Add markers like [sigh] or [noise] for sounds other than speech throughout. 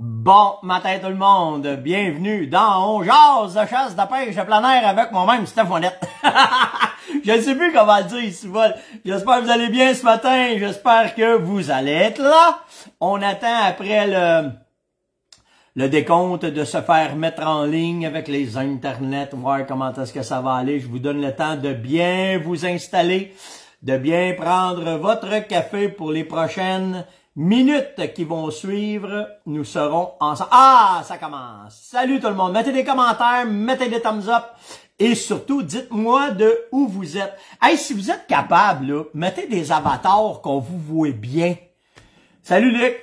Bon matin tout le monde, bienvenue dans On jase de chasse de pêche de plein avec moi-même Steph [laughs] je ne sais plus comment le dire ici, J'espère que vous allez bien ce matin, j'espère que vous allez être là. On attend après le, le décompte de se faire mettre en ligne avec les internets, voir comment est-ce que ça va aller. Je vous donne le temps de bien vous installer, de bien prendre votre café pour les prochaines minutes qui vont suivre, nous serons ensemble. Ah, ça commence. Salut tout le monde. Mettez des commentaires, mettez des thumbs up et surtout dites-moi de où vous êtes. Hey, si vous êtes capable, là, mettez des avatars qu'on vous voit bien. Salut Luc.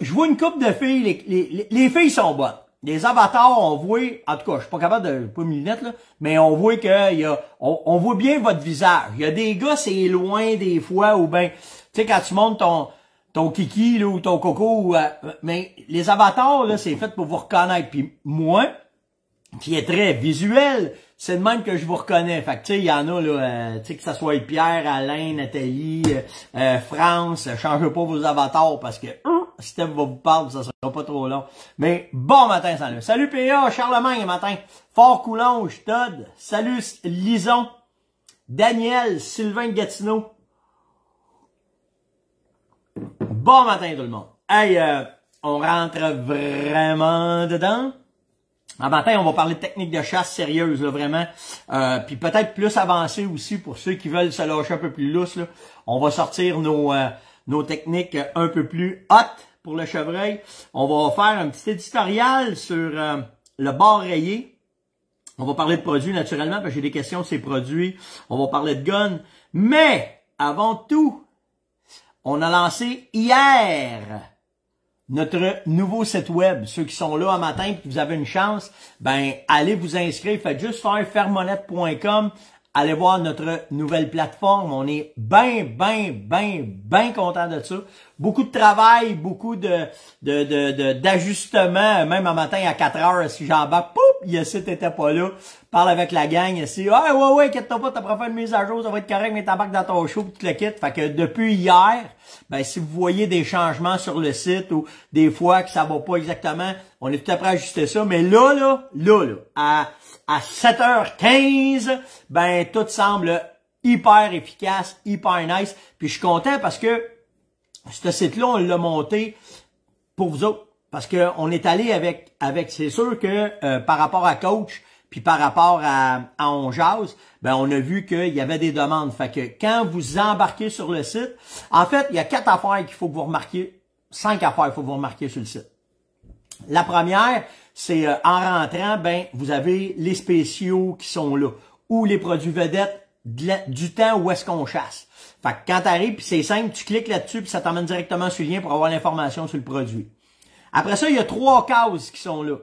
Je vois une coupe de filles, les, filles sont bonnes. Les avatars, on voit, en tout cas, je suis pas capable de, pas mes lunettes, là, mais on voit que, y a, on, on voit bien votre visage. Il y a des gars, c'est loin des fois, ou ben, tu sais, quand tu montes ton, ton kiki là, ou ton coco. Euh, mais les avatars, c'est fait pour vous reconnaître. Puis moi, qui est très visuel, c'est le même que je vous reconnais. Fait que tu sais, il y en a là, euh, tu sais que ça soit Pierre, Alain, Nathalie, euh, euh France, changez pas vos avatars parce que hein? si euh, va vous parler, ça sera pas trop long. Mais bon matin, salut. Salut PA, Charlemagne matin. Fort Coulonge, Todd. Salut Lison, Daniel, Sylvain Gatineau. Bon matin tout le monde. Hey, euh, on rentre vraiment dedans. En matin, on va parler de techniques de chasse sérieuses, là, vraiment. Euh, puis peut-être plus avancées aussi pour ceux qui veulent se lâcher un peu plus lousse. Là. On va sortir nos, euh, nos techniques un peu plus hautes pour le chevreuil. On va faire un petit éditorial sur le bord rayé. On va parler de produits naturellement, parce que j'ai des questions de ces produits. On va parler de guns. Mais avant tout, on a lancé hier notre nouveau site web. Ceux qui sont là un matin et vous avez une chance, ben allez vous inscrire. Faites juste faire fermonette.com. Allez voir notre nouvelle plateforme. On est bien, bien, bien, bien content de ça. Beaucoup de travail, beaucoup de d'ajustements. De, de, même un matin à 4 heures, si j'en pouf! il y a cette pas là Parle avec la gang ici. Ah ouais, ouais, quitte toi pas, t'as pas fait une mise à jour, ça va être correct, mais t'embarques dans ton show, tu te le quittes. Fait que depuis hier, ben, si vous voyez des changements sur le site ou des fois que ça va pas exactement, on est tout à fait ajuster ça. Mais là, là, là, là, à, à 7h15, ben, tout semble hyper efficace, hyper nice. Puis je suis content parce que ce site-là, on l'a monté pour vous autres. Parce qu'on est allé avec, avec c'est sûr que euh, par rapport à coach, puis par rapport à, à On ben on a vu qu'il y avait des demandes. Fait que quand vous embarquez sur le site, en fait, il y a quatre affaires qu'il faut que vous remarquiez, cinq affaires qu'il faut que vous remarquiez sur le site. La première, c'est euh, en rentrant, ben vous avez les spéciaux qui sont là, ou les produits vedettes du temps où est-ce qu'on chasse. Fait quand tu arrives, c'est simple, tu cliques là-dessus, puis ça t'emmène directement sur le lien pour avoir l'information sur le produit. Après ça, il y a trois causes qui sont là.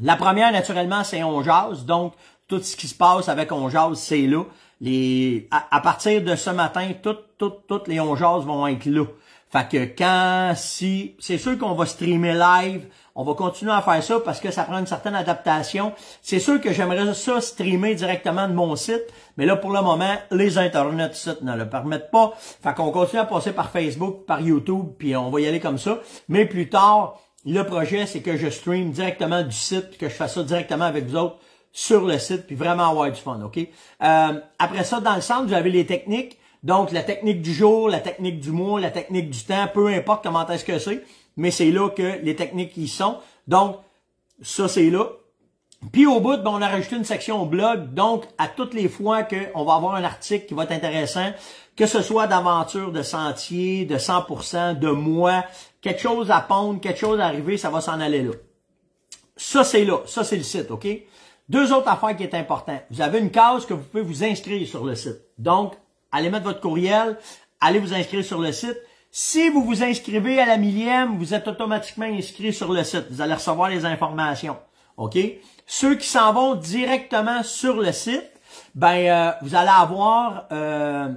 La première, naturellement, c'est on Donc, tout ce qui se passe avec on jase, c'est là. Les, à, partir de ce matin, toutes, toutes, les on vont être là. Fait que quand, si, c'est sûr qu'on va streamer live, on va continuer à faire ça parce que ça prend une certaine adaptation. C'est sûr que j'aimerais ça streamer directement de mon site, mais là, pour le moment, les internets sites ne le permettent pas. Fait qu'on continue à passer par Facebook, par YouTube, puis on va y aller comme ça. Mais plus tard, le projet, c'est que je stream directement du site, que je fasse ça directement avec vous autres sur le site, puis vraiment avoir du fun, OK? Euh, après ça, dans le centre, vous avez les techniques. Donc, la technique du jour, la technique du mois, la technique du temps, peu importe comment est-ce que c'est, mais c'est là que les techniques y sont. Donc, ça, c'est là. Puis au bout, ben, on a rajouté une section au blog. Donc, à toutes les fois qu'on va avoir un article qui va être intéressant, que ce soit d'aventure, de sentier, de 100%, de mois, quelque chose à pondre, quelque chose à arriver, ça va s'en aller là. Ça, c'est là. Ça, c'est le site, OK? Deux autres affaires qui est important. Vous avez une case que vous pouvez vous inscrire sur le site. Donc, allez mettre votre courriel, allez vous inscrire sur le site. Si vous vous inscrivez à la millième, vous êtes automatiquement inscrit sur le site. Vous allez recevoir les informations. OK? Ceux qui s'en vont directement sur le site, ben euh, vous allez avoir euh,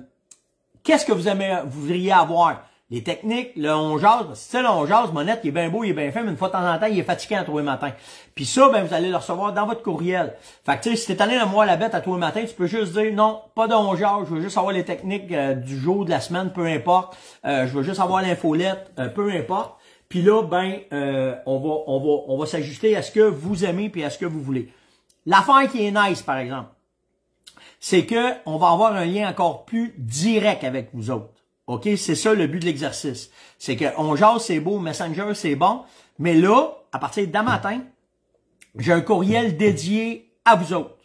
qu'est-ce que vous aimez, vous voudriez avoir. Les techniques, le on c'est le là, on jase, il est bien beau, il est bien fait, mais une fois de temps en temps, il est fatigué à trouver matin. Puis ça, ben, vous allez le recevoir dans votre courriel. Fait que, tu sais, si t'es allé le mois à la bête à trouver matin, tu peux juste dire, non, pas de on je veux juste avoir les techniques euh, du jour, de la semaine, peu importe. Euh, je veux juste avoir l'infolette, euh, peu importe. Puis là, ben, on va, on va, on va s'ajuster à ce que vous aimez puis à ce que vous voulez. L'affaire qui est nice, par exemple, c'est que on va avoir un lien encore plus direct avec vous autres. OK? C'est ça le but de l'exercice. C'est que on jase, c'est beau, Messenger, c'est bon. Mais là, à partir d'un matin, j'ai un courriel dédié à vous autres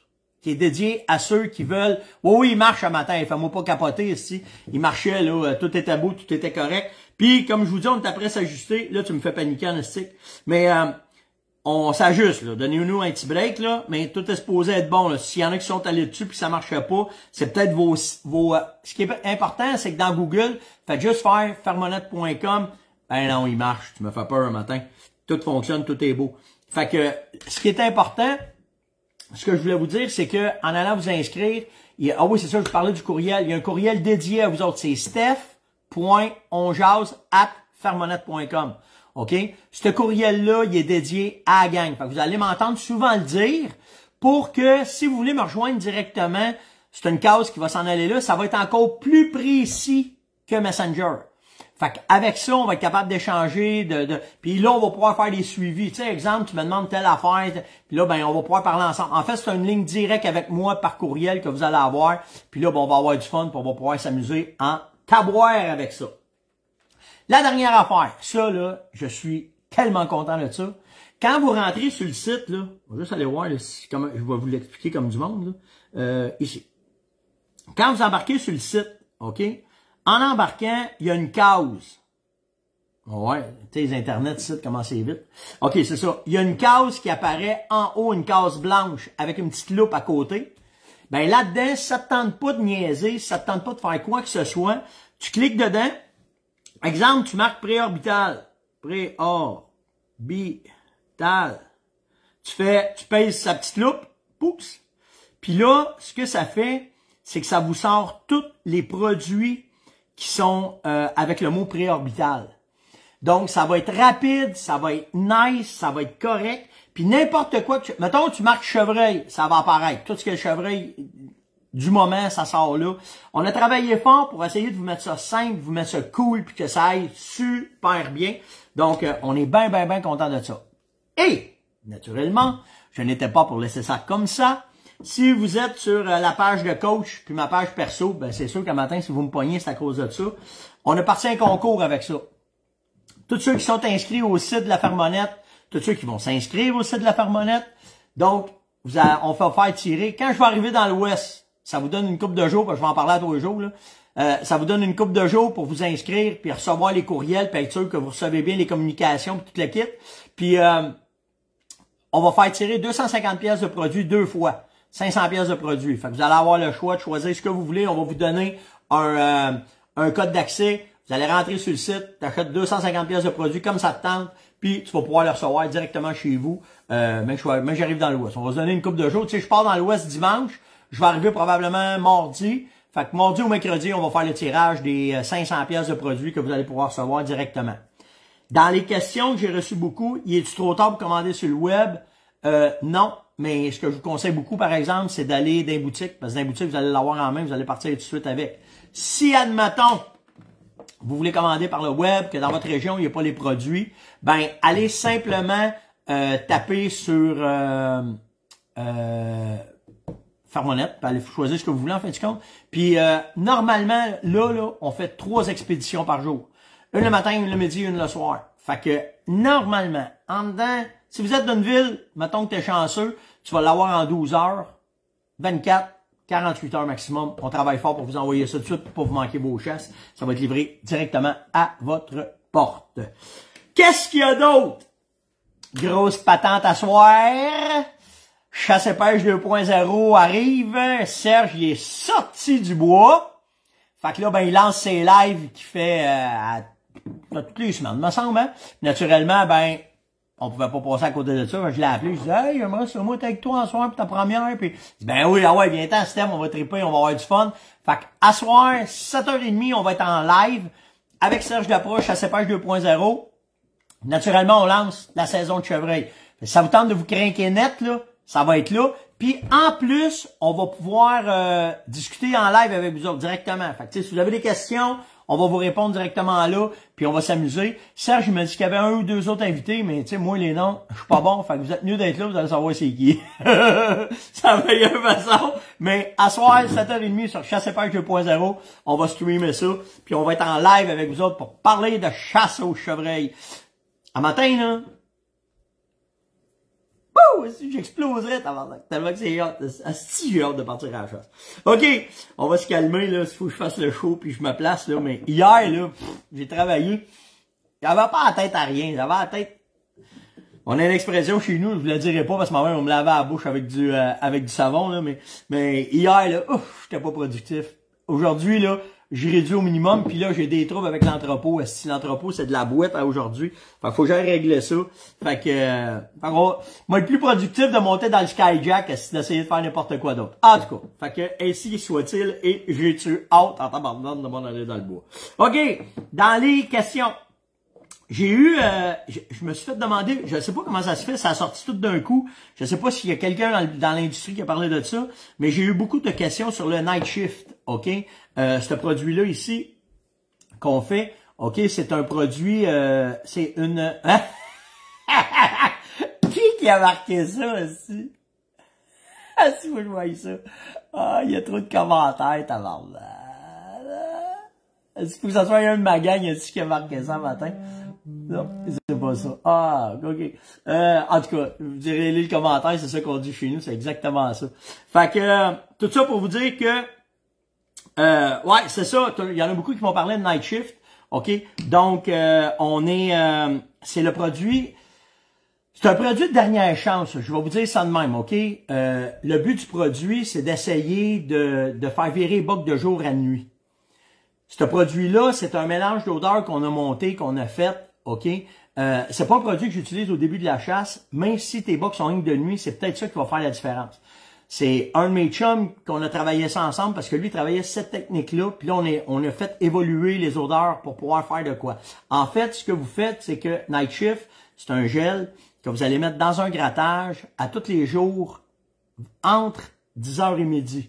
qui est dédié à ceux qui veulent. Oui, oui, il marche un matin, il fait-moi pas capoter ici. Il marchait, là, euh, tout était beau, tout était correct. Puis, comme je vous dis, on est après s'ajuster. Là, tu me fais paniquer en Mais euh, on s'ajuste, donnez-nous un petit break, là, mais tout est supposé être bon. S'il y en a qui sont allés dessus puis que ça marchait pas, c'est peut-être vos, vos... Euh, ce qui est important, c'est que dans Google, faites juste faire fermonette.com. Ben non, il marche, tu me fais peur un matin. Tout fonctionne, tout est beau. Fait que ce qui est important, ce que je voulais vous dire, c'est que en allant vous inscrire, il y a, ah oui, c'est ça, je parlais du courriel. Il y a un courriel dédié à vous autres. C'est steph.onjase OK? Ce courriel-là, il est dédié à la gang. Fait que vous allez m'entendre souvent le dire pour que si vous voulez me rejoindre directement, c'est une case qui va s'en aller là, ça va être encore plus précis que Messenger. Fait avec ça, on va être capable d'échanger, de, puis là, on va pouvoir faire des suivis. Tu sais, exemple, tu me demandes telle affaire, puis là, ben, on va pouvoir parler ensemble. En fait, c'est une ligne directe avec moi par courriel que vous allez avoir, puis là, ben, on va avoir du fun, pour on va pouvoir s'amuser en taboire avec ça. La dernière affaire, ça là, je suis tellement content de ça. Quand vous rentrez sur le site, là, on va juste aller voir, je vais vous l'expliquer comme du monde, là, euh, ici. Quand vous embarquez sur le site, OK, en embarquant, il y a une case. Ouais, tu Internet, site, comment c'est vite. OK, c'est ça. Il y a une case qui apparaît en haut, une case blanche, avec une petite loupe à côté. Ben là-dedans, ça te tente pas de niaiser, ça te tente pas de faire quoi que ce soit. Tu cliques dedans, Exemple, tu marques préorbital. Préorbital. Tu fais, tu pèses sa petite loupe. Poups. Puis là, ce que ça fait, c'est que ça vous sort tous les produits qui sont euh, avec le mot préorbital. Donc, ça va être rapide, ça va être nice, ça va être correct. Puis n'importe quoi que tu... Mettons, tu marques chevreuil, ça va apparaître. Tout ce que le chevreuil du moment, ça sort là. On a travaillé fort pour essayer de vous mettre ça simple, vous mettre ça cool, puis que ça aille super bien. Donc, euh, on est bien, bien, bien content de ça. Et, naturellement, je n'étais pas pour laisser ça comme ça. Si vous êtes sur euh, la page de coach, puis ma page perso, ben c'est sûr qu'un matin, si vous me poignez, c'est à cause de ça. On a parti un concours avec ça. Tous ceux qui sont inscrits au site de la ferme Fermonette, tous ceux qui vont s'inscrire au site de la ferme Fermonette, donc, vous on fait faire tirer. Quand je vais arriver dans l'Ouest, ça vous donne une coupe de jours, je vais en parler à tous les jours, là. Euh, ça vous donne une coupe de jours pour vous inscrire, puis recevoir les courriels, puis être sûr que vous recevez bien les communications, puis tout le kit. Puis euh, on va faire tirer 250 pièces de produits deux fois, 500 pièces de produits. Fait que vous allez avoir le choix de choisir ce que vous voulez. On va vous donner un, euh, un code d'accès. Vous allez rentrer sur le site, t'achètes 250 pièces de produits comme ça te tente, puis tu vas pouvoir le recevoir directement chez vous. Euh, même j'arrive dans l'Ouest. On va se donner une coupe de jours. Tu sais, je pars dans l'Ouest dimanche. Je vais arriver probablement mardi. Fait que mardi ou mercredi, on va faire le tirage des 500 euh, pièces de produits que vous allez pouvoir recevoir directement. Dans les questions que j'ai reçues beaucoup, il est trop tard pour commander sur le web? Euh, non, mais ce que je vous conseille beaucoup, par exemple, c'est d'aller dans une boutique. parce que dans une boutique, vous allez l'avoir en main, vous allez partir tout de suite avec. Si, admettons, vous voulez commander par le web, que dans votre région, il n'y a pas les produits, ben allez simplement euh, taper sur... Farmonette, puis allez choisir ce que vous voulez en fin de compte. Puis euh, normalement, là, là, on fait trois expéditions par jour. Une le matin, une le midi, une le soir. Fait que normalement, en dedans, si vous êtes d'une ville, mettons que tu es chanceux, tu vas l'avoir en 12 heures, 24, 48 heures maximum. On travaille fort pour vous envoyer ça tout de suite pour pas vous manquer vos chasses. Ça va être livré directement à votre porte. Qu'est-ce qu'il y a d'autre? Grosse patente à soir. Chasse pêche 2.0 arrive. Serge, il est sorti du bois. Fait que là, ben, il lance ses lives qu'il fait euh, à, toutes les semaines, me semble. Hein. Naturellement, ben, on pouvait pas passer à côté de ça. Je l'ai appelé, je dis Hey, j'aimerais ça, moi avec toi en soir puis ta première. Puis, ben oui, ah ouais, viens ten Stem, on va triper, on va avoir du fun. Fait que, à soir, 7h30, on va être en live avec Serge Laproche à pêche 2.0. Naturellement, on lance la saison de chevreuil. Ça vous tente de vous craquer net, là? Ça va être là. Puis en plus, on va pouvoir euh, discuter en live avec vous autres directement. Fait si vous avez des questions, on va vous répondre directement là, puis on va s'amuser. Serge, il m'a dit qu'il y avait un ou deux autres invités, mais tu sais, moi, les noms, je suis pas bon. Fait que vous êtes mieux d'être là, vous allez savoir c'est qui. [laughs] Ça va y une façon. Mais à soir, 7h30 sur Chasse et 2.0, on va streamer ça, puis on va être en live avec vous autres pour parler de chasse aux chevreuils. À matin, là, J'exploserais, tabarnak. Tellement que c'est j'ai hâte de partir à la chasse. OK. On va se calmer, là. il faut que je fasse le show puis je me place, là. Mais hier, là, j'ai travaillé. J'avais pas la tête à rien. J'avais la tête. On a une expression chez nous, je vous la dirai pas parce que ma mère, on me lavait la bouche avec du, euh, avec du savon, là. Mais, mais hier, là, ouf, j'étais pas productif. Aujourd'hui, là, j'ai réduit au minimum, puis là, j'ai des troubles avec l'entrepôt. Si l'entrepôt, c'est de la boîte à aujourd'hui, fait faut que j'aille régler ça. Fait que, va, euh, moi, le plus productif de monter dans le Skyjack, que d'essayer de faire n'importe quoi d'autre. En tout cas, fait que, ainsi soit-il, et j'ai tué hâte en t'abandonnant de m'en aller dans le bois. OK, dans les questions. J'ai eu, euh, je, me suis fait demander, je sais pas comment ça se fait, ça a sorti tout d'un coup. Je sais pas s'il y a quelqu'un dans l'industrie qui a parlé de ça, mais j'ai eu beaucoup de questions sur le night shift. OK? Euh, ce produit-là ici qu'on fait, OK, c'est un produit, euh, c'est une... Hein? [laughs] qui qui a marqué ça aussi? Ah, si vous le voyez ça. Ah, il y a trop de commentaires, tabarnak. Est-ce que ça soit un de ma gang ici qui a marqué ça matin? Non, c'est pas ça. Ah, ok. Euh, en tout cas, vous direz, le commentaire, c'est ça qu'on dit chez nous, c'est exactement ça. Fait que, euh, tout ça pour vous dire que euh, ouais, c'est ça. Il y en a beaucoup qui m'ont parlé de Night Shift. OK? Donc, euh, on est... Euh, c'est le produit... C'est un produit de dernière chance. Je vais vous dire ça de même, OK? Euh, le but du produit, c'est d'essayer de, faire virer Buck de jour à nuit. Ce produit-là, c'est un mélange d'odeurs qu'on a monté, qu'on a fait, OK? Euh, c'est pas un produit que j'utilise au début de la chasse, mais si tes bocs sont lignes de nuit, c'est peut-être ça qui va faire la différence. C'est un de mes qu'on a travaillé ça ensemble parce que lui travaillait cette technique-là, puis là, on, est, on a fait évoluer les odeurs pour pouvoir faire de quoi. En fait, ce que vous faites, c'est que Night Shift, c'est un gel que vous allez mettre dans un grattage à tous les jours entre 10h et midi.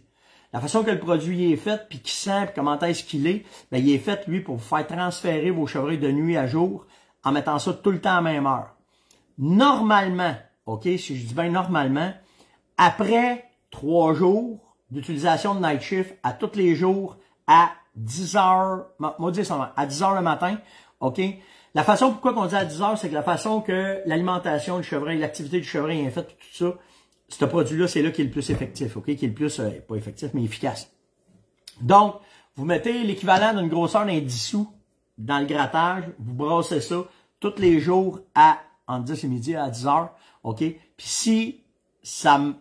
La façon que le produit est fait, puis qui sent, puis comment est-ce qu'il est, bien, il est fait, lui, pour vous faire transférer vos chevreuils de nuit à jour en mettant ça tout le temps à même heure. Normalement, OK, si je dis bien normalement, après trois jours d'utilisation de night shift à tous les jours à 10 heures, moi dis ça, à 10 heures le matin, OK? La façon pourquoi on dit à 10 heures, c'est que la façon que l'alimentation du chevreuil, l'activité du chevreuil est faite, tout ça, ce produit-là, c'est là qui est le plus effectif, OK? Qui est le plus, euh, pas effectif, mais efficace. Donc, vous mettez l'équivalent d'une grosseur d'un sous dans le grattage, vous brossez ça tous les jours à en 10 et midi à 10 h OK? Puis si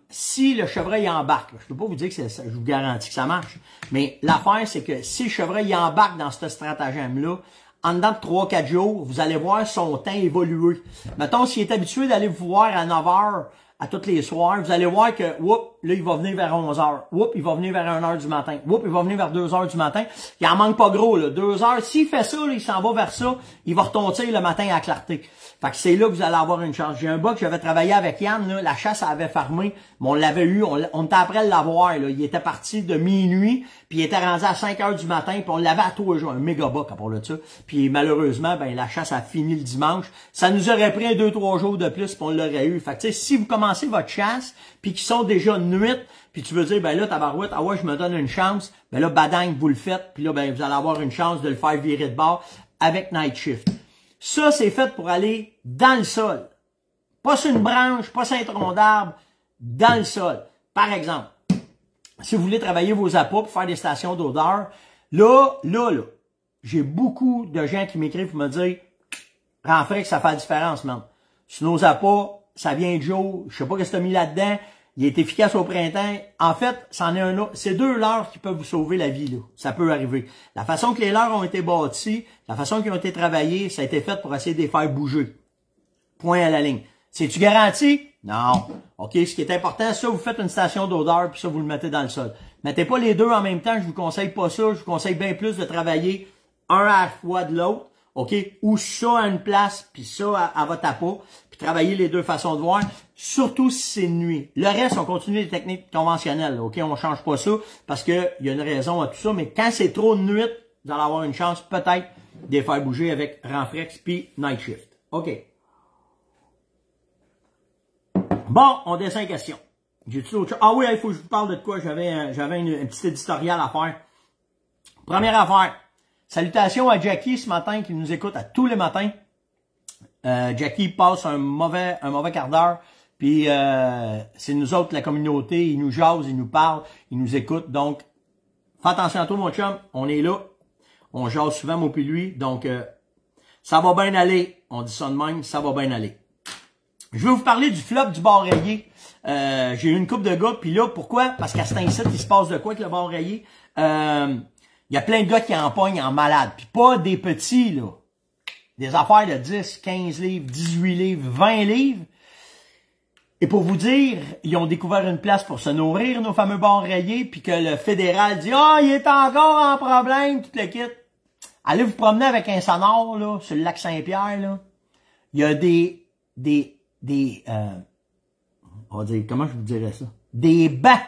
si le chevreuil embarque, je peux pas vous dire que je vous garantis que ça marche, mais l'affaire, c'est que si le chevreuil embarque dans ce stratagème-là, en dedans de 3-4 jours, vous allez voir son temps évoluer. Mettons, s'il est habitué d'aller vous voir à 9 heures, à tous les soirs, vous allez voir que, whoop, là, il va venir vers 11h. Whoop, il va venir vers 1h du matin. Whoop, il va venir vers 2h du matin. Il en manque pas gros, là. 2h, s'il fait ça, il s'en va vers ça, il va retomber le matin à clarté. Fait que c'est là que vous allez avoir une chance, J'ai un bug j'avais travaillé avec Yann, la chasse avait fermé, on l'avait eu, on, on était après l'avoir, Il était parti de minuit, puis il était rendu à 5 heures du matin, puis on l'avait à jours, un méga bac à part ça. Puis malheureusement, ben la chasse a fini le dimanche. Ça nous aurait pris deux trois jours de plus, pour on l'aurait eu. Fait si vous commencez votre chasse, puis qu'ils sont déjà nuit, puis tu veux dire, ben là, tabarouette, ah ouais, je me donne une chance, ben là, badang, vous le faites, puis là, ben vous allez avoir une chance de le faire virer de bord avec Night Shift. Ça, c'est fait pour aller dans le sol. Pas sur une branche, pas sur un tronc d'arbre, dans le sol. Par exemple, si vous voulez travailler vos appâts pour faire des stations d'odeur, là, là, là, j'ai beaucoup de gens qui m'écrivent pour me dire « Renfrais, ça fait la différence, man. Si nos appâts, ça vient de Joe, je sais pas ce que as mis là-dedans, il est efficace au printemps. En fait, c'en est un autre. C'est deux leurres qui peuvent vous sauver la vie, là. Ça peut arriver. La façon que les leurres ont été bâtis, la façon qu'ils ont été travaillés, ça a été fait pour essayer de les faire bouger. Point à la ligne. C'est-tu garanti? Non. OK, ce qui est important, ça, vous faites une station d'odeur, puis ça, vous le mettez dans le sol. Mettez pas les deux en même temps, je vous conseille pas ça. Je vous conseille bien plus de travailler un à la fois de l'autre, OK? Ou ça à une place, puis ça à, votre appât, puis travailler les deux façons de voir, surtout si c'est nuit. Le reste, on continue les techniques conventionnelles, OK? On change pas ça, parce qu'il y a une raison à tout ça, mais quand c'est trop nuit, vous allez avoir une chance peut-être de faire bouger avec Renfrex puis Night Shift. OK. Bon, on descend les questions. J'ai Ah oui, il faut que je vous parle de quoi. J'avais, euh, j'avais une, éditorial à faire. Première affaire. Salutations à Jackie ce matin qui nous écoute à tous les matins. Euh, Jackie passe un mauvais, un mauvais quart d'heure. Puis euh, c'est nous autres, la communauté, il nous jase, il nous parle, il nous écoute. Donc, fais attention à toi, mon chum. On est là. On jase souvent, moi puis lui. Donc, ça va bien aller. On dit ça de même, ça va bien aller. Je vais vous parler du flop du bar euh, J'ai eu une coupe de gars, puis là, pourquoi? Parce qu'à cet instant, il se passe de quoi avec le bord Il euh, y a plein de gars qui en en malade. Puis pas des petits, là. Des affaires de 10, 15 livres, 18 livres, 20 livres. Et pour vous dire, ils ont découvert une place pour se nourrir, nos fameux bords puis que le fédéral dit « Ah, oh, il est encore en problème, tout le kit. » Allez vous promener avec un sonore, là, sur le lac Saint-Pierre, là. Il y a des, des des... Euh, on va dire, comment je vous dirais ça? Des bancs.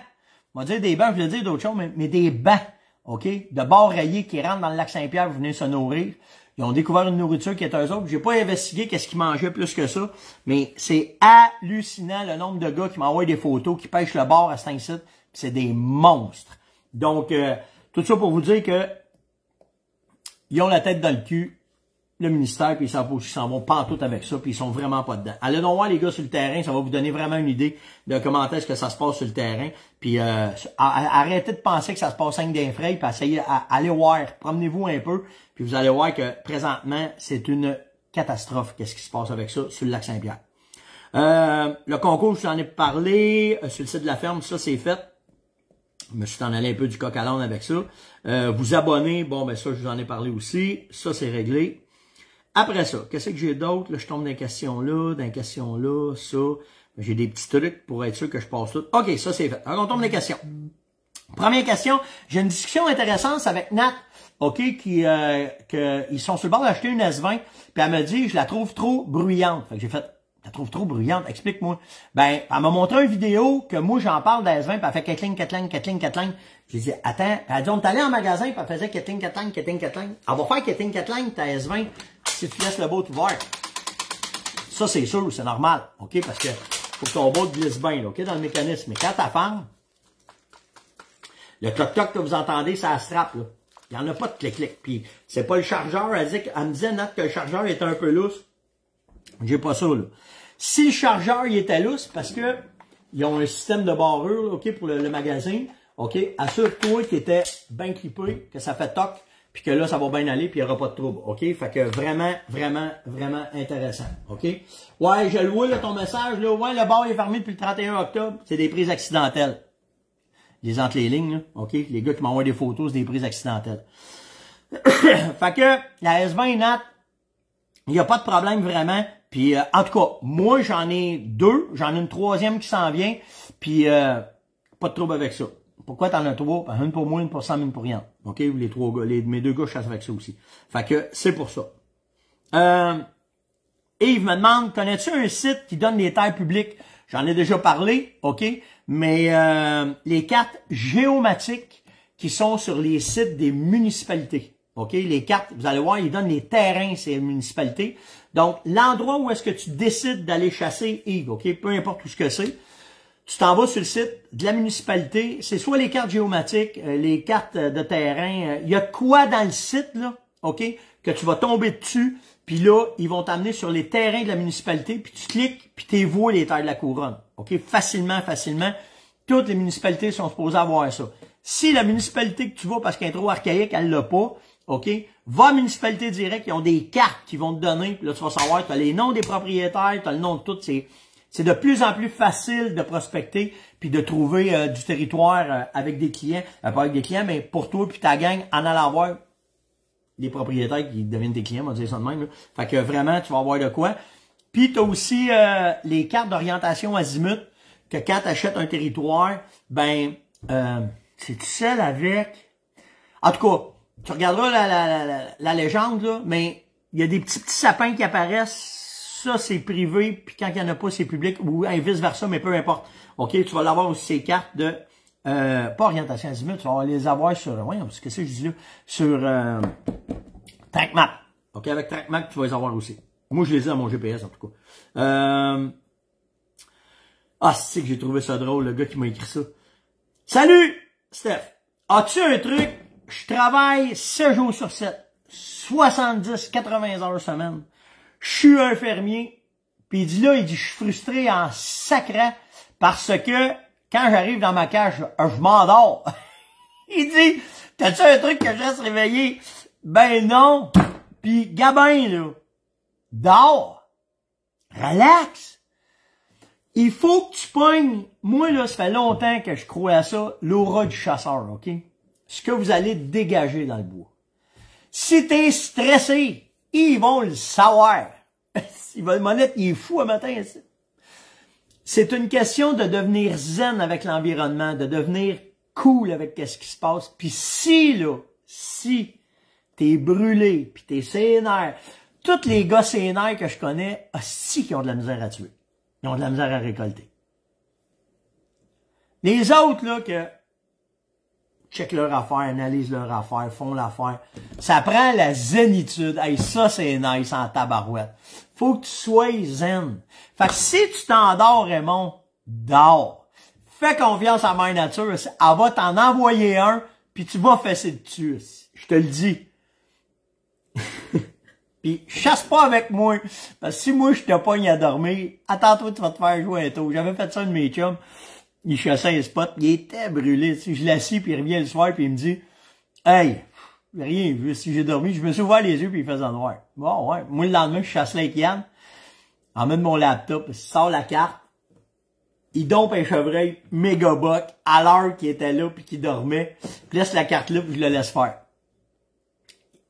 On va dire des bancs, je vais dire d'autres choses, mais, des bancs, OK? De bords rayés qui rentrent dans le lac Saint-Pierre, pour venir se nourrir. Ils ont découvert une nourriture qui est eux autres. J'ai pas investigué qu'est-ce qu'ils mangeaient plus que ça, mais c'est hallucinant le nombre de gars qui m'envoient des photos, qui pêchent le bord à saint pis C'est des monstres. Donc, euh, tout ça pour vous dire que ils ont la tête dans le cul, le ministère, puis ils s'en vont pantoute avec ça, puis ils sont vraiment pas dedans. Allez donc voir les gars sur le terrain, ça va vous donner vraiment une idée de comment est-ce que ça se passe sur le terrain. Puis euh, arrêtez de penser que ça se passe 5 d'un frais, puis essayez aller voir, promenez-vous un peu, puis vous allez voir que présentement, c'est une catastrophe, qu'est-ce qui se passe avec ça sur le lac Saint-Pierre. Euh, le concours, je vous en ai parlé, euh, sur le site de la ferme, ça c'est fait. Je me suis en allé un peu du coq à avec ça. vous abonnez, bon ben ça, je vous en ai parlé aussi. Ça, c'est réglé. Après ça, qu'est-ce que j'ai d'autre? Là, je tombe dans question là, dans question là, ça. J'ai des petits trucs pour être sûr que je passe tout. OK, ça c'est fait. Alors, on tombe dans les questions. Première question, j'ai une discussion intéressante avec Nat, OK, qui euh, que, ils sont sur le bord d'acheter une S20, puis elle me dit, je la trouve trop bruyante. Fait que j'ai fait, je la trouve trop bruyante, explique-moi. Ben, elle m'a montré une vidéo que moi j'en parle de S20, puis elle fait Ketling, Ketling, catling, Katling. J'ai dit, attends, elle a dit, on est en magasin, puis elle faisait Ketling, Ketling, Ketling, Ketling. Elle va faire Ketling, Ketling, ta S20 si tu laisses le bout ouvert, ça c'est sûr, c'est normal, OK? Parce que faut que ton bout glisse bien, OK, dans le mécanisme. Mais quand tu fermes, le cloc toc que vous entendez, ça strappe, là. Il n'y en a pas de clic-clic. Puis c'est pas le chargeur. Elle, me disait, que le chargeur était un peu lousse. J'ai pas ça, là. Si le chargeur, il était lousse, parce que ils ont un système de barrure, OK, pour le, magasin, OK, assure-toi qu'il était bien clippé, que ça fait toc, puis que là, ça va bien aller, puis il n'y aura pas de trouble, OK? Fait que vraiment, vraiment, vraiment intéressant, OK? Ouais, je le vois, ton message, là, ouais, le bar est fermé depuis le 31 octobre, c'est des prises accidentelles. Les entre les lignes, OK? Les gars qui m'envoient des photos, c'est des prises accidentelles. [coughs] fait que, la S20 Nat, il n'y a pas de problème vraiment, puis euh, en tout cas, moi, j'en ai deux, j'en ai une troisième qui s'en vient, puis euh, pas de trouble avec ça. Pourquoi t'en as trois? Ben, une pour moi, une pour Sam, une pour rien. OK? Les trois gars, les, mes deux gars chassent avec ça aussi. Fait que c'est pour ça. Euh, Yves me demande, connais-tu un site qui donne des terres publiques? J'en ai déjà parlé, OK? Mais euh, les cartes géomatiques qui sont sur les sites des municipalités. OK? Les cartes, vous allez voir, ils donnent les terrains, ces municipalités. Donc, l'endroit où est-ce que tu décides d'aller chasser, Yves, OK? Peu importe où ce que c'est tu t'en vas sur le site de la municipalité, c'est soit les cartes géomatiques, euh, les cartes euh, de terrain, euh, il y a quoi dans le site, là, OK, que tu vas tomber dessus, puis là, ils vont t'amener sur les terrains de la municipalité, puis tu cliques, puis es voué les terres de la couronne, OK, facilement, facilement. Toutes les municipalités sont supposées avoir ça. Si la municipalité que tu vas, parce qu'elle est trop archaïque, elle l'a pas, OK, va à la municipalité directe, ils ont des cartes qui vont te donner, puis là, tu vas savoir, tu as les noms des propriétaires, tu as le nom de toutes ces c'est de plus en plus facile de prospecter puis de trouver euh, du territoire euh, avec des clients, euh, pas avec des clients, mais pour toi puis ta gang en allant voir les propriétaires qui deviennent des clients, on va dire ça de même. Fait que vraiment, tu vas avoir de quoi. Puis tu as aussi les cartes d'orientation azimut, que quand tu achètes un territoire, ben, c'est celle avec... En tout cas, tu regarderas la, la, la, la légende, là, mais il y a des petits, petits sapins qui apparaissent c'est privé, puis quand il n'y en a pas, c'est public, ou inverse vice-versa, mais peu importe. OK, tu vas l'avoir aussi ces cartes de, euh, pas orientation à 10 tu vas les avoir sur, euh, voyons, ouais, ce que c'est, je dis là, sur euh, TrackMap. OK, avec TrackMap, tu vas les avoir aussi. Moi, je les ai à mon GPS, en tout cas. Euh... Ah, c'est que j'ai trouvé ça drôle, le gars qui m'a écrit ça. Salut, Steph. As-tu un truc? Je travaille 7 jours sur 7. 70, 80 heures semaine je suis un fermier. Puis il dit là, il dit, je suis frustré en sacrant parce que quand j'arrive dans ma cage, je m'endors. [laughs] il dit, t'as-tu un truc que je laisse réveiller? Ben non. Puis Gabin, là, dors. Relax. Il faut que tu pognes, moi là, ça fait longtemps que je crois à ça, l'aura du chasseur, ok? Ce que vous allez dégager dans le bois. Si t'es stressé, ils vont le savoir. Ils veulent être, il est fou un matin C'est une question de devenir zen avec l'environnement, de devenir cool avec ce qui se passe. Puis si, là, si t'es brûlé, puis t'es sénère, tous les gars sénères que je connais, aussi qui ont de la misère à tuer. Ils ont de la misère à récolter. Les autres, là, que check leur affaire, analyse leur affaire, font l'affaire. Ça prend la zénitude. et ça, c'est nice en tabarouette. Faut que tu sois zen. Fait que si tu t'endors, Raymond, dors. Fais confiance à ma Nature. Elle va t'en envoyer un, puis tu vas fesser dessus. Je te le dis. [laughs] puis chasse pas avec moi. Parce que si moi, je te pogne à dormir, attends-toi, tu vas te faire jouer un tôt. J'avais fait ça de mes il chassait un spot, il était brûlé. je l'assis, puis il revient le soir, puis il me dit Hey, rien vu, si j'ai dormi, je me suis ouvert les yeux, puis il faisait noir. Bon, ouais. Moi, le lendemain, je chasse avec Yann, emmène mon laptop, il sort la carte, il dompe un chevreuil méga buck à l'heure qu'il était là, puis qu'il dormait, je laisse la carte là, puis je le laisse faire.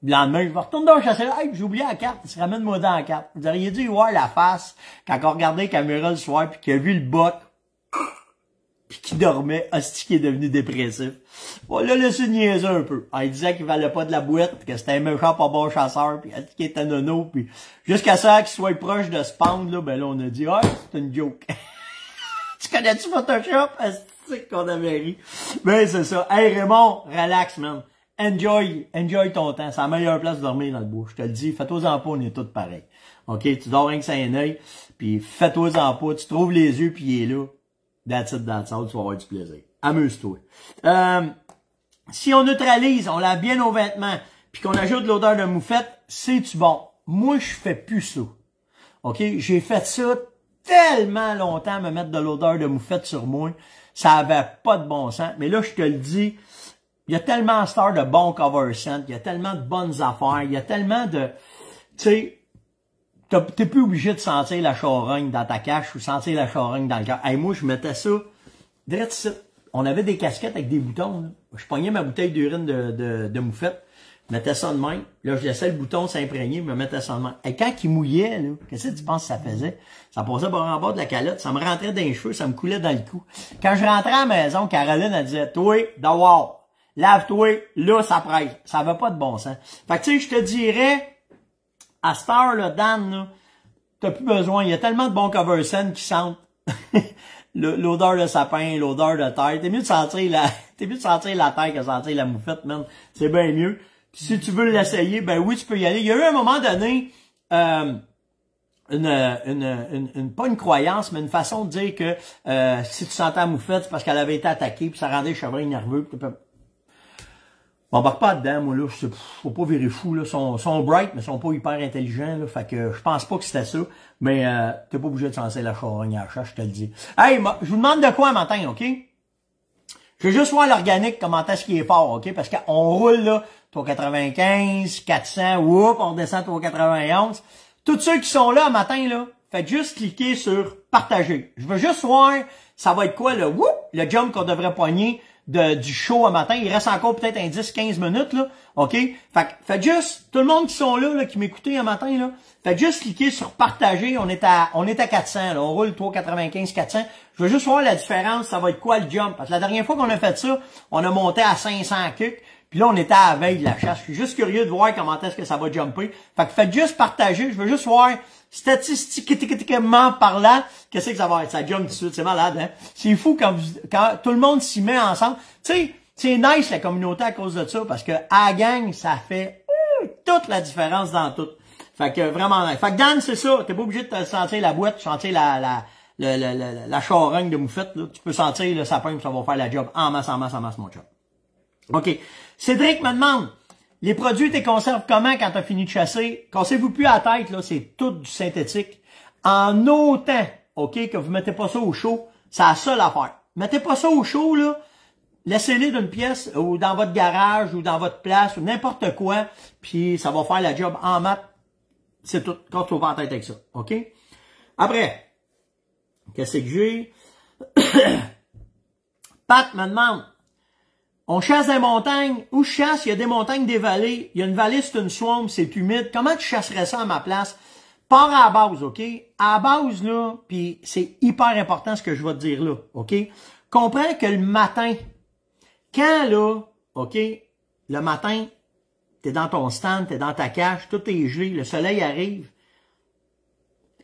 Le lendemain, je vais retourne dans le chasseur. Hey, j'ai oublié la carte. Il se ramène moi dans la carte. Vous auriez dû voir la face quand on regardait la caméra le soir puis qu'il a vu le buck puis qui dormait, hostie qui est devenu dépressif. Bon, là, signe niaiser un peu. Ah, il disait qu'il valait pas de la boîte, que c'était un méchant pas bon chasseur, puis qui était nono, puis jusqu'à ça qu'il soit proche de pendre là, ben là, on a dit, ah, c'est une joke. [laughs] tu connais-tu Photoshop? C'est qu'on avait ri. Ben, c'est ça. Hey, Raymond, relax, man. Enjoy, enjoy ton temps. C'est la meilleure place de dormir dans le bois. Je te le dis, fais-toi-en pas, on est tous pareils. OK? Tu dors rien que ça un œil, puis fais-toi-en pas, tu trouves les yeux, puis il est là That's it, that's all. Tu vas avoir du plaisir. Amuse-toi. Euh, si on neutralise, on lave bien nos vêtements, puis qu'on ajoute l'odeur de moufette, c'est-tu bon? Moi, je fais plus ça. OK? J'ai fait ça tellement longtemps, me mettre de l'odeur de moufette sur moi. Ça avait pas de bon sens. Mais là, je te le dis, il y a tellement star de bons cover scent, il y a tellement de bonnes affaires, il y a tellement de... Tu sais, t'es plus obligé de sentir la charogne dans ta cache ou sentir la charogne dans le cœur. et moi, je mettais ça, ça. On avait des casquettes avec des boutons. Je pognais ma bouteille d'urine de, de, de, moufette, je mettais ça de main. Là, je laissais le bouton s'imprégner, je me mettais ça de main. Et quand il mouillait, qu'est-ce que tu penses que ça faisait? Ça passait par en bas de la calotte, ça me rentrait dans les cheveux, ça me coulait dans le cou. Quand je rentrais à la maison, Caroline, elle disait, « Toi, d'avoir, lave-toi, là, ça presse. Ça va pas de bon sens. » Fait que, tu sais, je te dirais à Star, là, Dan, là, t'as plus besoin. Il y a tellement de bons cover qui sentent [laughs] l'odeur de sapin, l'odeur de terre. T'es mieux de sentir la, [laughs] t'es mieux de sentir la terre que de sentir la moufette, man. C'est bien mieux. Puis si tu veux l'essayer, ben oui, tu peux y aller. Il y a eu un moment donné, euh, une, une, une, pas une croyance, mais une façon de dire que euh, si tu sentais la moufette, c'est parce qu'elle avait été attaquée, puis ça rendait le chevreuil nerveux. Puis on va pas dedans, moi, là. faut pas virer fou, là. Sont, sont bright, mais sont pas hyper intelligents, là. Fait que euh, je pense pas que c'était ça. Mais, euh, t'es pas obligé de censer la charogne à la je te le dis. Hey, je vous demande de quoi, matin, OK? Je veux juste voir l'organique, comment est-ce qu'il est fort, OK? Parce qu'on roule, là, 395, 400, whoop, on descend 391. Tous ceux qui sont là, matin, là, faites juste cliquer sur partager. Je veux juste voir, ça va être quoi, le whoop, le jump qu'on devrait poigner de, du show à matin. Il reste encore peut-être un 10-15 minutes, là. OK? Fait, faites juste, tout le monde qui sont là, là qui m'écoutait un matin, là, fait juste cliquer sur partager. On est à, on est à 400, là. On roule 395, 400. Je veux juste voir la différence. Ça va être quoi le jump? Parce que la dernière fois qu'on a fait ça, on a monté à 500 cucs. Puis là, on était à la veille de la chasse. Je suis juste curieux de voir comment est-ce que ça va jumper. Fait que faites juste partager. Je veux juste voir statistiquement parlant, qu'est-ce que ça va être? Ça jump tout de suite, c'est malade, hein? C'est fou quand, quand tout le monde s'y met ensemble. Tu sais, c'est nice la communauté à cause de ça, parce que à la gang, ça fait toute la différence dans tout. Fait que vraiment nice. Fait que Dan, c'est ça, t'es pas obligé de te sentir la boîte, sentir la, la, la, charogne de moufette, là. Tu peux sentir le sapin, ça va faire la job en masse, en masse, en masse, mon chat. OK. Cédric me demande, les produits, tu conserves comment quand tu as fini de chasser? Cassez-vous plus à la tête, là, c'est tout du synthétique. En autant, OK, que vous mettez pas ça au chaud, ça la seule affaire. Mettez pas ça au chaud, là. Laissez-les d'une pièce ou dans votre garage ou dans votre place ou n'importe quoi, puis ça va faire la job en mat. C'est tout. Quand tu vas en tête avec ça, OK? Après, qu'est-ce que j'ai? [coughs] Pat me demande, on chasse des montagnes. Où je chasse, il y a des montagnes, des vallées. Il y a une vallée, c'est une swamp, c'est humide. Comment tu chasserais ça à ma place? Pars à la base, OK? À base, là, puis c'est hyper important ce que je vais te dire là, OK? Comprends que le matin, quand là, OK, le matin, t'es dans ton stand, t'es dans ta cage, tout est gelé, le soleil arrive,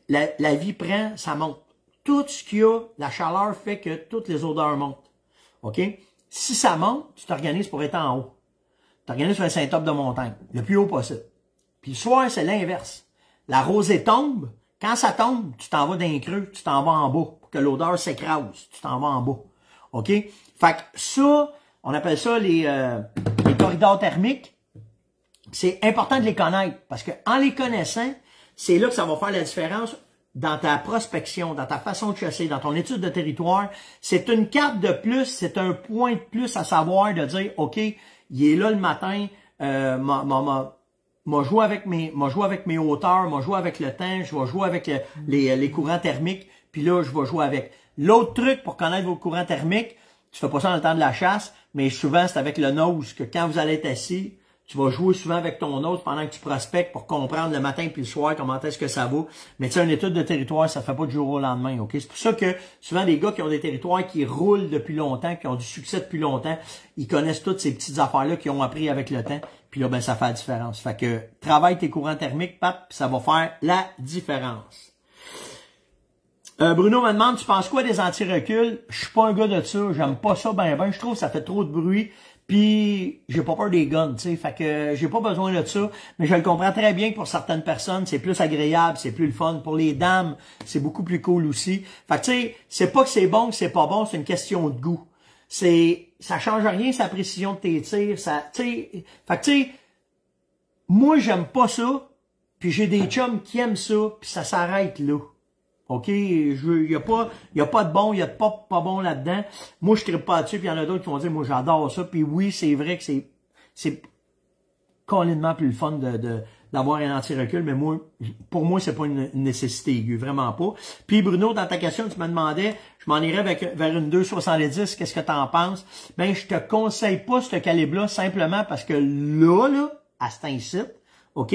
la, la vie prend, ça monte. Tout ce qu'il y a, la chaleur fait que toutes les odeurs montent. OK? Si ça monte, tu t'organises pour être en haut. Tu t'organises sur un symptôme de montagne, le plus haut possible. Puis le soir, c'est l'inverse. La rosée tombe. Quand ça tombe, tu t'en vas d'un creux, tu t'en vas en bas pour que l'odeur s'écrase. Tu t'en vas en bas. OK? Fait que ça, on appelle ça les, euh, les corridors thermiques. C'est important de les connaître parce que en les connaissant, c'est là que ça va faire la différence dans ta prospection, dans ta façon de chasser, dans ton étude de territoire, c'est une carte de plus, c'est un point de plus à savoir de dire, OK, il est là le matin, euh, ma, avec mes m'a joue avec mes hauteurs, m'a joue avec le temps, je vais jouer avec euh, les, euh, les, courants thermiques, puis là je vais jouer avec. L'autre truc pour connaître vos courants thermiques, tu fais pas ça dans le temps de la chasse, mais souvent c'est avec le nose que quand vous allez être assis, tu vas jouer souvent avec ton autre pendant que tu prospectes pour comprendre le matin puis le soir comment est-ce que ça vaut. Mais tu sais, une étude de territoire, ça ne fait pas du jour au lendemain, OK? C'est pour ça que souvent les gars qui ont des territoires qui roulent depuis longtemps, qui ont du succès depuis longtemps, ils connaissent toutes ces petites affaires-là qu'ils ont appris avec le temps. Puis là, ben, ça fait la différence. Fait que travaille tes courants thermiques, ça va faire la différence. Euh, Bruno me demande, tu penses quoi des anti-reculs? Je suis pas un gars de ça, j'aime pas ça ben ben, je trouve que ça fait trop de bruit. Puis, j'ai pas peur des guns, tu sais. Fait que j'ai pas besoin de ça. Mais je le comprends très bien que pour certaines personnes, c'est plus agréable, c'est plus le fun. Pour les dames, c'est beaucoup plus cool aussi. Fait que, tu sais, c'est pas que c'est bon, que c'est pas bon, c'est une question de goût. C'est, ça change rien, sa précision de tes tirs, ça, tu sais. Fait que, tu sais, moi, j'aime pas ça. Puis j'ai des chums qui aiment ça, puis ça s'arrête là. OK? Il n'y a, pas, y a pas de bon, il n'y a pas, pas bon là-dedans. Moi, je ne pas dessus, puis il y en a d'autres qui vont dire, moi, j'adore ça. Puis oui, c'est vrai que c'est c'est plus le fun de, d'avoir un anti-recul, mais moi, pour moi, c'est pas une, nécessité aiguë, vraiment pas. Puis Bruno, dans ta question, tu me demandais, je m'en irais vers une 2,70, qu'est-ce que tu en penses? Ben, je te conseille pas ce calibre-là, simplement parce que là, à cet incite, OK,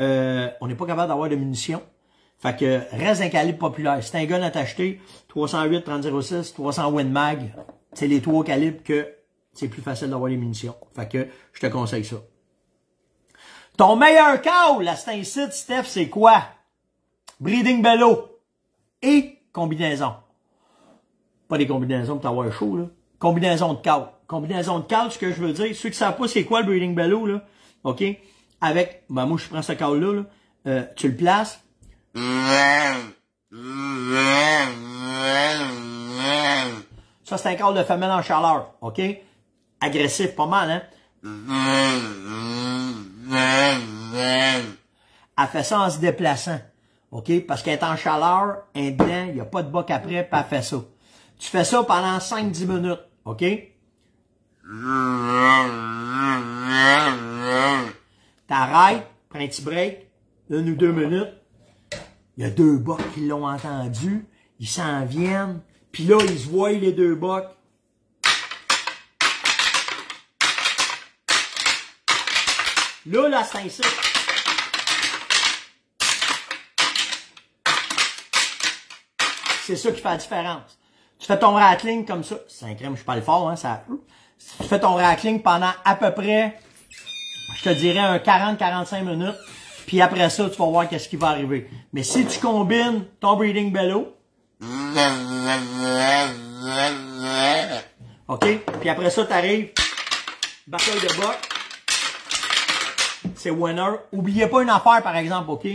euh, on n'est pas capable d'avoir de munitions. Fait que reste un calibre populaire. Si t'as un gun à t'acheter, 308, 306, 300 Win Mag, c'est les trois calibres que c'est plus facile d'avoir les munitions. Fait que je te conseille ça. Ton meilleur cow, la un site, Steph, c'est quoi? Breeding bellow et combinaison. Pas des combinaisons pour t'avoir chaud, là. Combinaison de cow, Combinaison de cow. ce que je veux dire, ceux qui savent pas c'est quoi le breeding bellow, là, OK? Avec, ben moi je prends ce cow là euh, tu le places, ça, c'est un corps de femelle en chaleur, OK? Agressif, pas mal, hein? Elle fait ça en se déplaçant, OK? Parce qu'elle est en chaleur, elle est il n'y a pas de boc après, pas elle fait ça. Tu fais ça pendant 5-10 minutes, OK? T'arrêtes, prends un petit break, une ou deux minutes, il y a deux bocs qui l'ont entendu. Ils s'en viennent. Puis là, ils se voient les deux bocs. Là, là, c'est ainsi. C'est ça qui fait la différence. Tu fais ton rattling comme ça. C'est un crème, je suis pas le fort, hein, ça. Tu fais ton rattling pendant à peu près, je te dirais, un 40-45 minutes. Puis après ça, tu vas voir qu'est-ce qui va arriver. Mais si tu combines ton breeding bello, OK? Puis après ça, t'arrives, bataille de boc. c'est winner. Oubliez pas une affaire, par exemple, OK?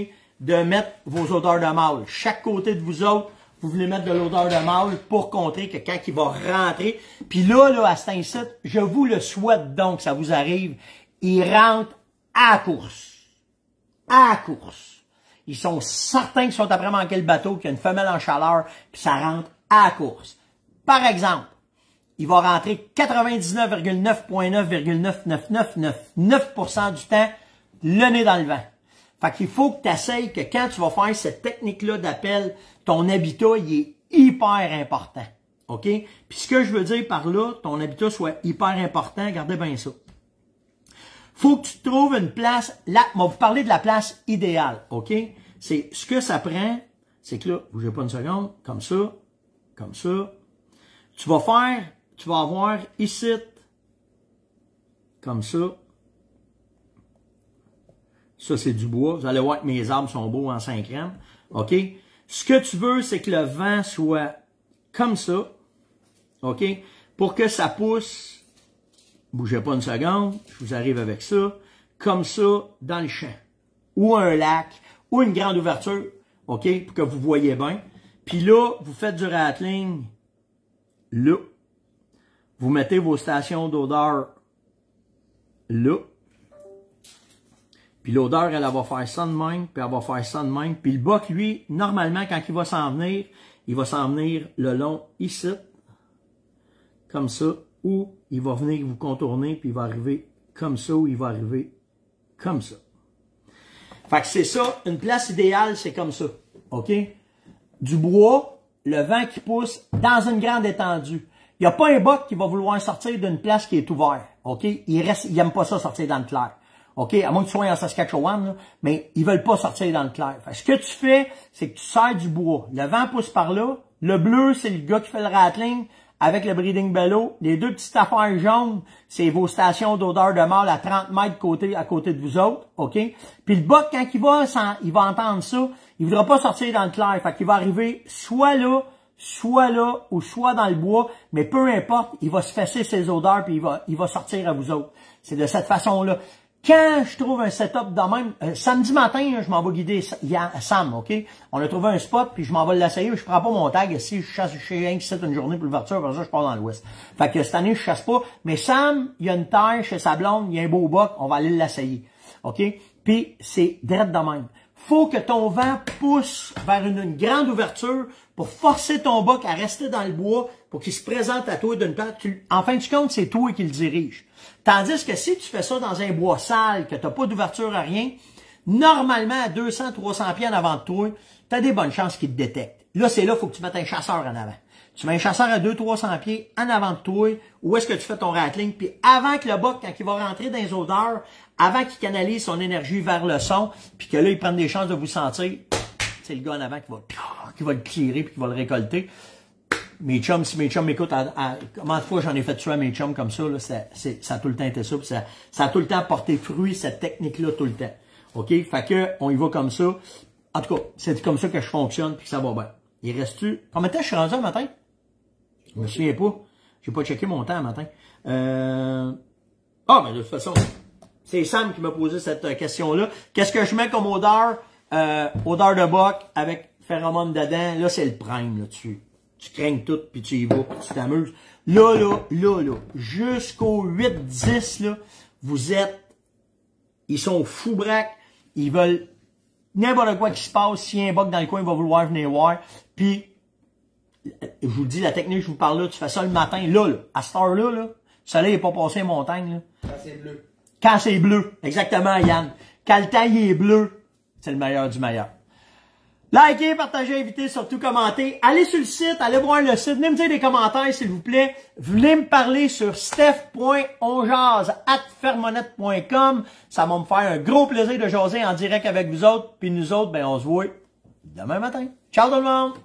De mettre vos odeurs de mâle. Chaque côté de vous autres, vous voulez mettre de l'odeur de mâle pour contrer que quand il va rentrer, puis là, là, à cet instant, je vous le souhaite donc, ça vous arrive, il rentre à course à course. Ils sont certains qu'ils sont après manquer le bateau, qu'il y a une femelle en chaleur, puis ça rentre à la course. Par exemple, il va rentrer 99,9.9,99999% du temps le nez dans le vent. Fait qu'il faut que tu essayes que quand tu vas faire cette technique-là d'appel, ton habitat, il est hyper important. OK? Puis ce que je veux dire par là, ton habitat soit hyper important, gardez bien ça faut que tu trouves une place, là, on va vous parler de la place idéale, OK? C'est ce que ça prend, c'est que là, bougez pas une seconde, comme ça, comme ça. Tu vas faire, tu vas avoir ici, comme ça. Ça, c'est du bois. Vous allez voir que mes arbres sont beaux en 5 grammes. OK? Ce que tu veux, c'est que le vent soit comme ça. OK? Pour que ça pousse bougez pas une seconde, je vous arrive avec ça, comme ça, dans le champ, ou un lac, ou une grande ouverture, OK, pour que vous voyez bien. Puis là, vous faites du rattling, là. Vous mettez vos stations d'odeur, là. Puis l'odeur, elle, va faire ça de même, puis elle va faire ça de même. Puis le boc, lui, normalement, quand il va s'en venir, il va s'en venir le long ici, comme ça, ou il va venir vous contourner, puis il va arriver comme ça, ou il va arriver comme ça. Fait que c'est ça, une place idéale, c'est comme ça, OK? Du bois, le vent qui pousse dans une grande étendue. Il n'y a pas un boc qui va vouloir sortir d'une place qui est ouverte, OK? Il reste, il n'aime pas ça sortir dans le clair. OK? À moins que tu sois en Saskatchewan, mais ils veulent pas sortir dans le clair. Fait, ce que tu fais, c'est que tu sers du bois. Le vent pousse par là. Le bleu, c'est le gars qui fait le rattling avec le breeding bellow. Les deux petites affaires jaunes, c'est vos stations d'odeur de mâle à 30 mètres côté, à côté de vous autres, OK? Puis le boc, quand il va, il va entendre ça, il voudra pas sortir dans le clair. Fait qu'il va arriver soit là, soit là ou soit dans le bois, mais peu importe, il va se fesser ses odeurs puis il va, il va sortir à vous autres. C'est de cette façon-là. Quand je trouve un setup dans même, euh, samedi matin, hein, je m'en vais guider Sam, OK? On a trouvé un spot, puis je m'en vais l'essayer, je prends pas mon tag si je chasse chez un qui c'est une journée pour l'ouverture, pour ça, je pars dans l'ouest. Fait que cette année, je chasse pas. Mais Sam, il y a une taille chez sa blonde, il y a un beau boc, on va aller l'essayer. OK? Puis c'est direct de même. Faut que ton vent pousse vers une, une grande ouverture pour forcer ton boc à rester dans le bois, pour qu'il se présente à toi d'une part. En fin de compte, c'est toi qui le dirige. Tandis que si tu fais ça dans un bois sale, que tu n'as pas d'ouverture à rien, normalement, à 200, 300 pieds en avant de toi, tu as des bonnes chances qu'il te détecte. Là, c'est là, faut que tu mettes un chasseur en avant. Tu mets un chasseur à 200, 300 pieds en avant de toi, où est-ce que tu fais ton rattling, puis avant que le boc, quand il va rentrer dans les odeurs, avant qu'il canalise son énergie vers le son, puis que là, il prenne des chances de vous sentir, c'est le gars en avant qui va, qui va le clearer, puis qui va le récolter mes chums, si mes chums m'écoutent, comment de fois j'en ai fait tuer à mes chums comme ça, là, ça, ça a tout le temps été ça, ça, ça a tout le temps porté fruit, cette technique-là, tout le temps. OK? Fait que, on y va comme ça. En tout cas, c'est comme ça que je fonctionne, puis que ça va bien. Il reste-tu... Combien de temps je suis rendu un matin? Je me souviens pas. J'ai pas checké mon temps un matin. Euh... Ah, Mais ben, de toute façon, c'est Sam qui m'a posé cette euh, question-là. Qu'est-ce que je mets comme odeur? Euh, odeur de boc avec phéromone dedans. Là, c'est le prime là-dessus tu craignes tout, puis tu y vas, puis tu t'amuses. Là, là, là, là, jusqu'au 8-10, là, vous êtes, ils sont fous braques, ils veulent n'importe quoi qui se passe, si un bug dans le coin, il va vouloir venir voir, puis je vous dis, la technique je vous parle là, tu fais ça le matin, là, là à cette heure-là, là, le soleil n'est pas passé en montagne. Là. Quand c'est bleu. Quand c'est bleu, exactement, Yann. Quand le taille est bleu, c'est le meilleur du meilleur. Likez, partagez, invitez, surtout commentez. Allez sur le site, allez voir le site. Venez me dire des commentaires, s'il vous plaît. Venez me parler sur steph.onjase.fermonette.com. Ça va me faire un gros plaisir de jaser en direct avec vous autres. Puis nous autres, ben, on se voit demain matin. Ciao tout le monde!